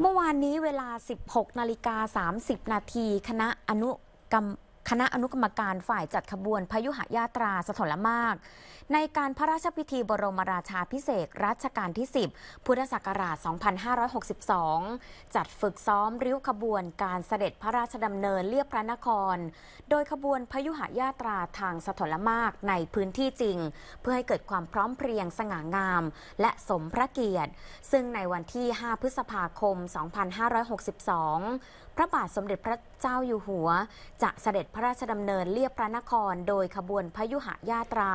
เมื่อวานนี้เวลา 16นาฬิกา30 นาที คณะอนุกรรมคณะอนุกรรมการฝ่ายจัดขบวนพยุหยาตราสถลมาก ในการพระราชพิธีบรมราชาพิเศษรัชกาลที่ 10 พุทธศักราช 2562 จัดฝึกซ้อมริ้วขบวนการเสด็จพระราชดำเนินเลียบพระนคร โดยขบวนพยุหยาตราทางสถลมาก ในพื้นที่จริง เพื่อให้เกิดความพร้อมเพรียงสง่างาม และสมพระเกียรติ ซึ่งในวันที่ 5 พฤษภาคม 2562 พระบาทสมเด็จพระเจ้าอยู่หัวจะเสด็จพระระราชดำเนินเลียบพระนครโดยขบวนพยุหญาตรา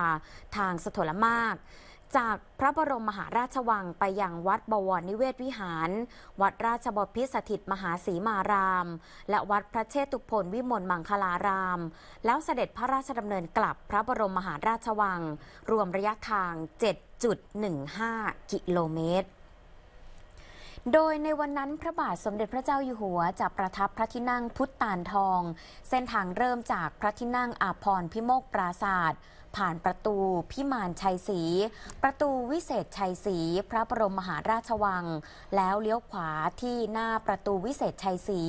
ทางสถลมากจากพระบรมมหาราชวังไปยังวัดบวรนิเวศวิหารวัดราชบพิษสถิตมหาศีมาราม และวัดพระเชตุพนวิมลมังคลารามแล้วเสด็จพระราชดำเนินกลับพระบรมมหาราชวังรวมระยะทาง7.15 กิโลเมตรโดยในวันนั้นพระบาทสมเด็จพระเจ้าอยู่หัวจะประทับพระที่นั่งพุทธตานทอง เส้นทางเริ่มจากพระที่นั่งอาภรพิโมกปราศาสตร์ ผ่านประตูพิมานชัยศรี ประตูวิเศษชัยศรีพระบรมมหาราชวัง แล้วเลี้ยวขวาที่หน้าประตูวิเศษชัยศรี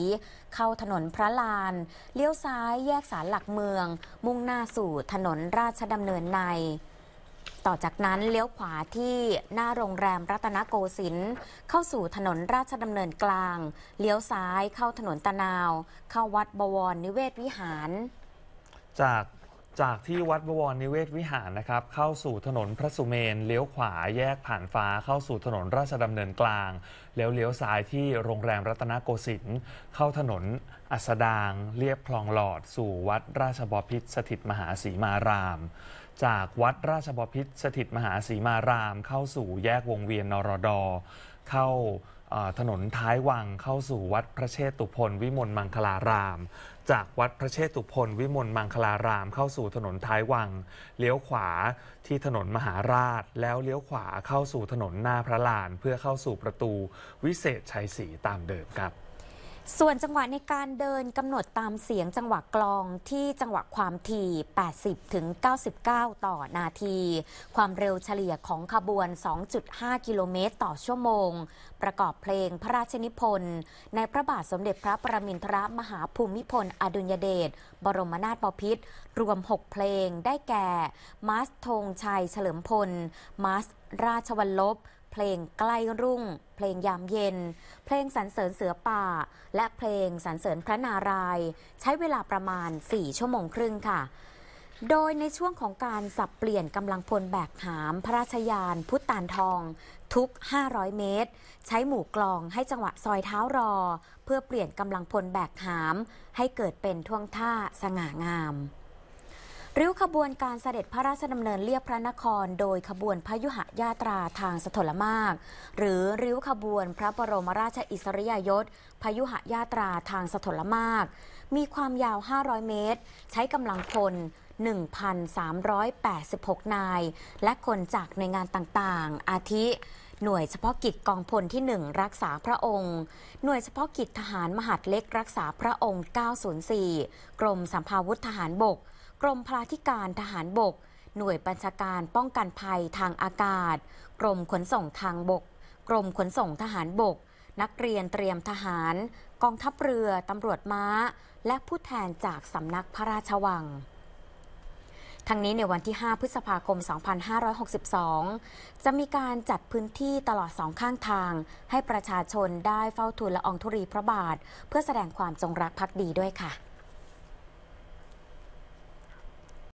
เข้าถนนพระลาน เลี้ยวซ้ายแยกสารหลักเมือง มุ่งหน้าสู่ถนนราชดำเนินในต่อจากนั้นเลี้ยวขวาที่ หน้าโรงแรมรัตนโกสินทร์เข้าสู่ถนนราชดำเนินกลาง เลี้ยวซ้ายเข้าถนนตะนาว เข้าวัดบวรนิเวศวิหาร จากจากที่วัดบวรนิเวศวิหารนะครับ เข้าสู่ถนนพระสุเมน เลี้ยวขวาแยกผ่านฟ้า เข้าสู่ถนนราชดำเนินกลางแล้วเลี้ยวซ้ายที่โรงแรมรัตนโกสินทร์เข้าถนนอัสดางเรียบคลองหลอดสู่วัดราชบพิษสถิตมหาศีมาราม จากวัดราชบพิษสถิตมหาศีมาราม เข้าสู่แยกวงเวียนนรดเข้าถนนท้ายวังเข้าสู่วัดพระเชตุพนวิมลมังคลาราม จากวัดพระเชตุพนวิมลมังคลาราม เข้าสู่ถนนท้ายวัง เลี้ยวขวาที่ถนนมหาราช แล้วเลี้ยวขวาเข้าสู่ถนนหน้าพระลานเพื่อเข้าสู่ประตูวิเศษชัยศรีตามเดิมครับส่วนจังหวะในการเดินกำหนดตามเสียงจังหวะกลองที่จังหวะความถี่ 80 ถึง 99 ต่อนาที ความเร็วเฉลี่ยของขบวน 2.5 กิโลเมตรต่อชั่วโมง ประกอบเพลงพระราชนิพนธ์ ในพระบาทสมเด็จพระประมินทรมหาภูมิพล อดุลยเดช บรมนาถบพิตรรวม 6 เพลงได้แก่ มาสธงชัยเฉลิมพลมาสราชวัลลบเพลงใกล้รุ่งเพลงยามเย็น เพลงสรรเสริญเสือป่า และเพลงสรรเสริญพระนารายใช้เวลาประมาณ 4 ชั่วโมงครึ่งค่ะ โดยในช่วงของการสับเปลี่ยนกำลังพลแบกหาม พระราชยาน พุทธานทอง ทุก500 เมตร ใช้หมู่กลองให้จังหวะซอยเท้ารอ เพื่อเปลี่ยนกำลังพลแบกหาม ให้เกิดเป็นท่วงท่าสง่างามริ้วขบวนการเสด็จพระราชดำเนินเลียบพระนครโดยขบวนพยุหญาตราทางสถลมากหรือ ริ้วขบวนพระบรมราชอิสริยยศพยุหญาตราทางสถลมากมีความยาว 500 เมตร ใช้กำลังพล 1,386 นาย และคนจากหน่วยงานต่างๆ อาทิหน่วยเฉพาะกิจกองพลที่ 1 รักษาพระองค์ หน่วยเฉพาะกิจทหารมหาดเล็กรักษาพระองค์ 904 กรมสัมภาวุธทหารบกกรมพลาธิการทหารบก หน่วยบัญชาการป้องกันภัยทางอากาศ กรมขนส่งทางบก กรมขนส่งทหารบก นักเรียนเตรียมทหาร กองทัพเรือ ตำรวจม้า และผู้แทนจากสำนักพระราชวัง ทั้งนี้ในวันที่ 5 พฤษภาคม 2562 จะมีการจัดพื้นที่ตลอดสองข้างทาง ให้ประชาชนได้เฝ้าทูลละอองธุรีพระบาท เพื่อแสดงความจงรักภักดีด้วยค่ะ